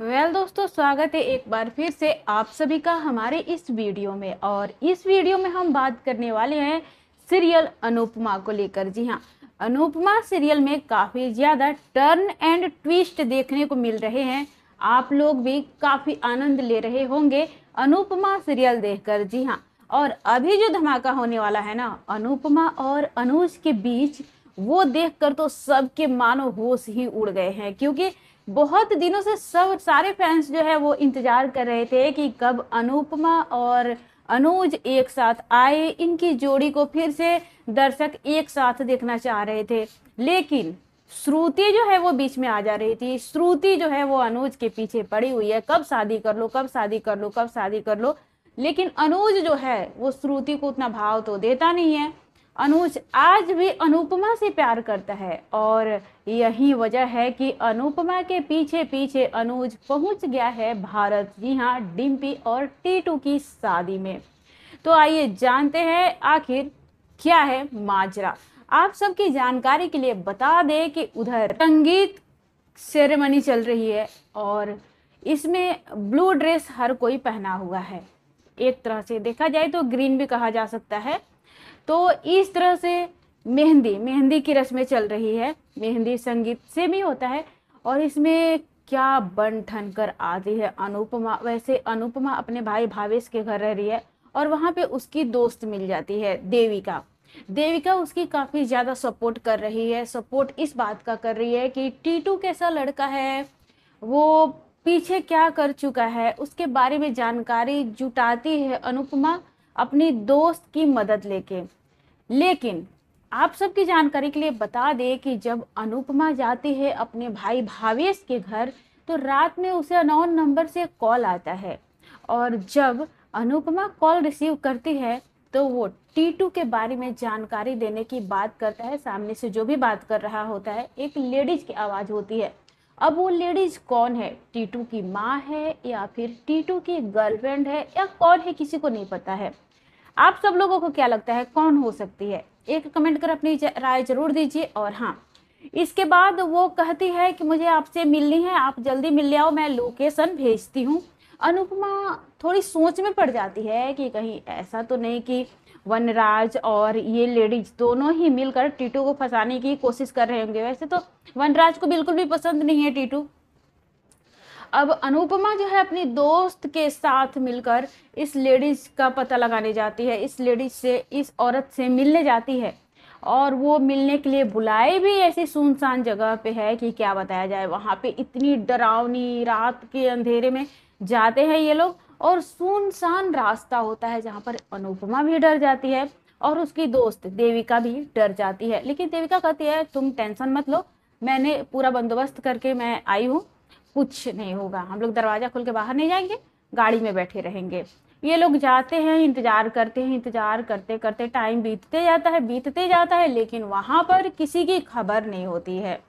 well well, दोस्तों स्वागत है एक बार फिर से आप सभी का हमारे इस वीडियो में और इस वीडियो में हम बात करने वाले हैं सीरियल अनुपमा को लेकर जी हाँ अनुपमा सीरियल में काफ़ी ज़्यादा टर्न एंड ट्विस्ट देखने को मिल रहे हैं आप लोग भी काफ़ी आनंद ले रहे होंगे अनुपमा सीरियल देखकर जी हाँ और अभी जो धमाका होने वाला है ना अनुपमा और अनुज के बीच वो देखकर तो सबके मानो होश ही उड़ गए हैं क्योंकि बहुत दिनों से सब सारे फैंस जो है वो इंतज़ार कर रहे थे कि कब अनुपमा और अनुज एक साथ आए इनकी जोड़ी को फिर से दर्शक एक साथ देखना चाह रहे थे लेकिन श्रुति जो है वो बीच में आ जा रही थी श्रुति जो है वो अनुज के पीछे पड़ी हुई है कब शादी कर लो कब शादी कर लो कब शादी कर लो लेकिन अनुज जो है वो श्रुति को उतना भाव तो देता नहीं है अनुज आज भी अनुपमा से प्यार करता है और यही वजह है कि अनुपमा के पीछे पीछे अनुज पहुंच गया है भारत जी हाँ डिम्पी और टीटू की शादी में तो आइए जानते हैं आखिर क्या है माजरा आप सबकी जानकारी के लिए बता दें कि उधर संगीत सेरेमनी चल रही है और इसमें ब्लू ड्रेस हर कोई पहना हुआ है एक तरह से देखा जाए तो ग्रीन भी कहा जा सकता है तो इस तरह से मेहंदी मेहंदी की रस्में चल रही है मेहंदी संगीत से भी होता है और इसमें क्या बन ठन कर आती है अनुपमा वैसे अनुपमा अपने भाई भावेश के घर रह रही है और वहाँ पे उसकी दोस्त मिल जाती है देविका देविका उसकी काफ़ी ज़्यादा सपोर्ट कर रही है सपोर्ट इस बात का कर रही है कि टीटू कैसा लड़का है वो पीछे क्या कर चुका है उसके बारे में जानकारी जुटाती है अनुपमा अपनी दोस्त की मदद लेके लेकिन आप सबकी जानकारी के लिए बता दें कि जब अनुपमा जाती है अपने भाई भावेश के घर तो रात में उसे अनोन नंबर से कॉल आता है और जब अनुपमा कॉल रिसीव करती है तो वो टीटू के बारे में जानकारी देने की बात करता है सामने से जो भी बात कर रहा होता है एक लेडीज की आवाज़ होती है अब वो लेडीज़ कौन है टीटू की माँ है या फिर टीटू की गर्लफ्रेंड है या कौन है किसी को नहीं पता है आप सब लोगों को क्या लगता है कौन हो सकती है एक कमेंट कर अपनी राय जरूर दीजिए और हाँ इसके बाद वो कहती है कि मुझे आपसे मिलनी है आप जल्दी मिल जाओ मैं लोकेशन भेजती हूँ अनुपमा थोड़ी सोच में पड़ जाती है कि कहीं ऐसा तो नहीं कि वनराज और ये लेडीज दोनों ही मिलकर टीटू को फंसाने की कोशिश कर रहे होंगे वैसे तो वनराज को बिल्कुल भी पसंद नहीं है टीटू अब अनुपमा जो है अपनी दोस्त के साथ मिलकर इस लेडीज का पता लगाने जाती है इस लेडीज से इस औरत से मिलने जाती है और वो मिलने के लिए बुलाए भी ऐसी सुनसान जगह पे है कि क्या बताया जाए वहाँ पे इतनी डरावनी रात के अंधेरे में जाते हैं ये लोग और सुनसान रास्ता होता है जहाँ पर अनुपमा भी डर जाती है और उसकी दोस्त देविका भी डर जाती है लेकिन देविका कहती है तुम टेंशन मत लो मैंने पूरा बंदोबस्त करके मैं आई हूँ कुछ नहीं होगा हम लोग दरवाज़ा खोल के बाहर नहीं जाएंगे गाड़ी में बैठे रहेंगे ये लोग जाते हैं इंतज़ार करते हैं इंतज़ार करते करते टाइम बीतते जाता है बीतते जाता है लेकिन वहाँ पर किसी की खबर नहीं होती है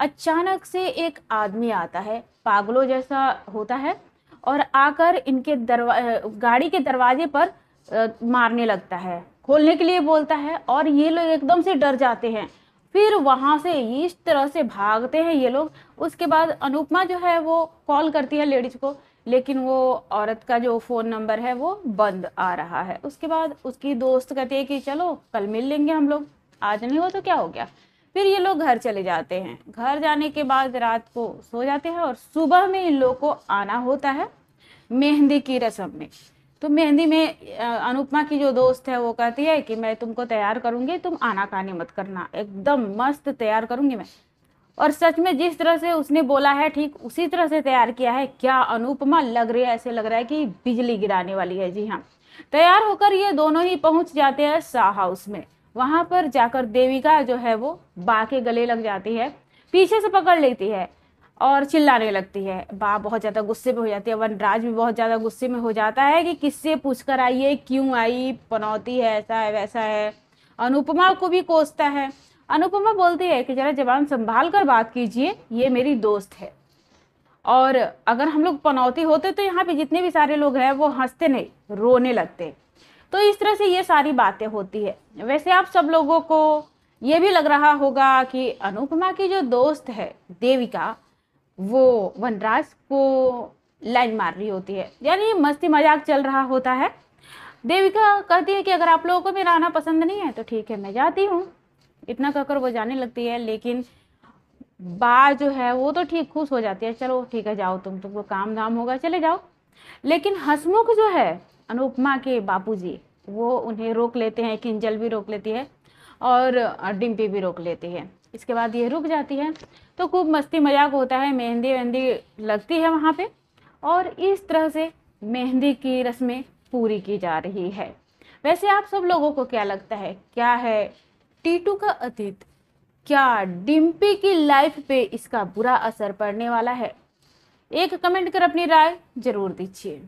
अचानक से एक आदमी आता है पागलों जैसा होता है और आकर इनके दरवा गाड़ी के दरवाजे पर मारने लगता है खोलने के लिए बोलता है और ये लोग एकदम से डर जाते हैं फिर वहाँ से इस तरह से भागते हैं ये लोग उसके बाद अनुपमा जो है वो कॉल करती है लेडीज को लेकिन वो औरत का जो फ़ोन नंबर है वो बंद आ रहा है उसके बाद उसकी दोस्त कहती है कि चलो कल मिल लेंगे हम लोग आज नहीं हो तो क्या हो गया फिर ये लोग घर चले जाते हैं घर जाने के बाद रात को सो जाते हैं और सुबह में इन लोग को आना होता है मेहंदी की रस्म में तो मेहंदी में अनुपमा की जो दोस्त है वो कहती है कि मैं तुमको तैयार करूंगी तुम आना कहानी मत करना एकदम मस्त तैयार करूंगी मैं और सच में जिस तरह से उसने बोला है ठीक उसी तरह से तैयार किया है क्या अनुपमा लग रही है ऐसे लग रहा है कि बिजली गिराने वाली है जी हाँ तैयार होकर ये दोनों ही पहुंच जाते हैं शाह हाउस में वहां पर जाकर देविका जो है वो बा के गले लग जाती है पीछे से पकड़ लेती है और चिल्लाने लगती है बा बहुत ज़्यादा गुस्से में हो जाती है वनराज भी बहुत ज़्यादा गुस्से में हो जाता है कि किससे पूछ कर आई है क्यों आई पनौती है ऐसा है वैसा है अनुपमा को भी कोसता है अनुपमा बोलती है कि ज़रा जवान संभाल कर बात कीजिए ये मेरी दोस्त है और अगर हम लोग पनौती होते तो यहाँ पे जितने भी सारे लोग हैं वो हंसते नहीं रोने लगते तो इस तरह से ये सारी बातें होती है वैसे आप सब लोगों को ये भी लग रहा होगा कि अनुपमा की जो दोस्त है देविका वो वनराज को लाइन मार रही होती है यानी मस्ती मजाक चल रहा होता है देविका कहती है कि अगर आप लोगों को मेरा आना पसंद नहीं है तो ठीक है मैं जाती हूँ इतना कहकर वो जाने लगती है लेकिन बा जो है वो तो ठीक खुश हो जाती है चलो ठीक है जाओ तुम तुमको काम धाम होगा चले जाओ लेकिन हसमुख जो है अनुपमा के बापूजी वो उन्हें रोक लेते हैं किंजल भी रोक लेती है और डिम्पी भी रोक लेती है इसके बाद ये रुक जाती है तो खूब मस्ती मजाक होता है मेहंदी वेहंदी लगती है वहाँ पे और इस तरह से मेहंदी की रस्में पूरी की जा रही है वैसे आप सब लोगों को क्या लगता है क्या है टीटू का अतीत क्या डिम्पी की लाइफ पे इसका बुरा असर पड़ने वाला है एक कमेंट कर अपनी राय जरूर दीजिए